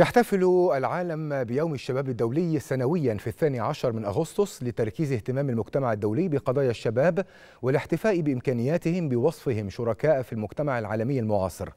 يحتفل العالم بيوم الشباب الدولي سنويا في الثاني عشر من أغسطس لتركيز اهتمام المجتمع الدولي بقضايا الشباب والاحتفاء بإمكانياتهم بوصفهم شركاء في المجتمع العالمي المعاصر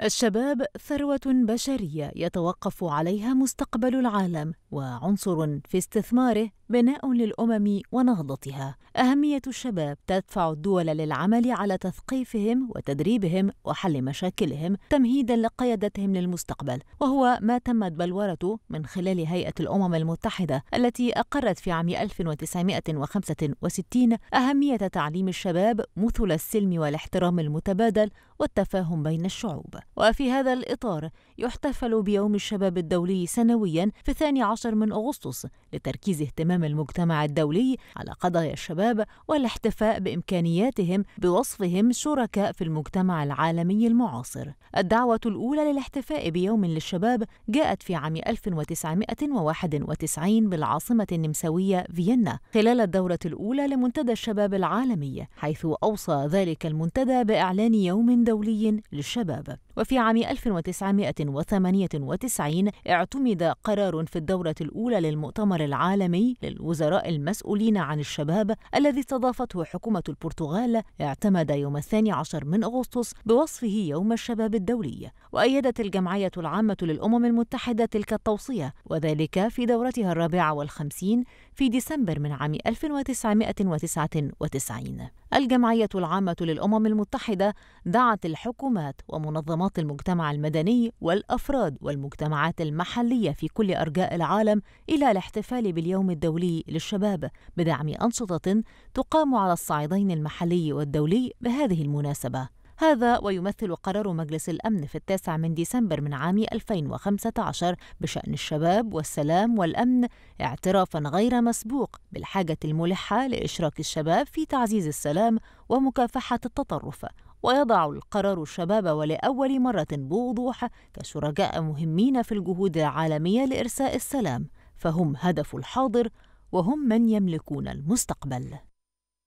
الشباب ثروة بشرية يتوقف عليها مستقبل العالم وعنصر في استثماره بناء للأمم ونهضتها. أهمية الشباب تدفع الدول للعمل على تثقيفهم وتدريبهم وحل مشاكلهم تمهيدا لقيادتهم للمستقبل، وهو ما تمت بلورته من خلال هيئة الأمم المتحدة التي أقرت في عام 1965 أهمية تعليم الشباب مثل السلم والاحترام المتبادل والتفاهم بين الشعوب وفي هذا الإطار يحتفل بيوم الشباب الدولي سنويا في الثاني عشر من أغسطس لتركيز اهتمام المجتمع الدولي على قضايا الشباب والاحتفاء بإمكانياتهم بوصفهم شركاء في المجتمع العالمي المعاصر الدعوة الأولى للاحتفاء بيوم للشباب جاءت في عام 1991 بالعاصمة النمساوية فيينا خلال الدورة الأولى لمنتدى الشباب العالمي حيث أوصى ذلك المنتدى بإعلان يوم دولي دولي للشباب وفي عام 1998 اعتمد قرار في الدورة الأولى للمؤتمر العالمي للوزراء المسؤولين عن الشباب الذي استضافته حكومة البرتغال اعتمد يوم الثاني عشر من أغسطس بوصفه يوم الشباب الدولي وأيدت الجمعية العامة للأمم المتحدة تلك التوصية وذلك في دورتها الرابعة والخمسين في ديسمبر من عام 1999 الجمعية العامة للأمم المتحدة دعت الحكومات ومنظمات نمط المجتمع المدني والأفراد والمجتمعات المحلية في كل أرجاء العالم إلى الاحتفال باليوم الدولي للشباب بدعم أنشطة تقام على الصعيدين المحلي والدولي بهذه المناسبة هذا ويمثل قرار مجلس الأمن في التاسع من ديسمبر من عام 2015 بشأن الشباب والسلام والأمن اعترافا غير مسبوق بالحاجة الملحة لإشراك الشباب في تعزيز السلام ومكافحة التطرف ويضع القرار الشباب ولأول مرة بوضوح كشركاء مهمين في الجهود العالمية لإرساء السلام فهم هدف الحاضر وهم من يملكون المستقبل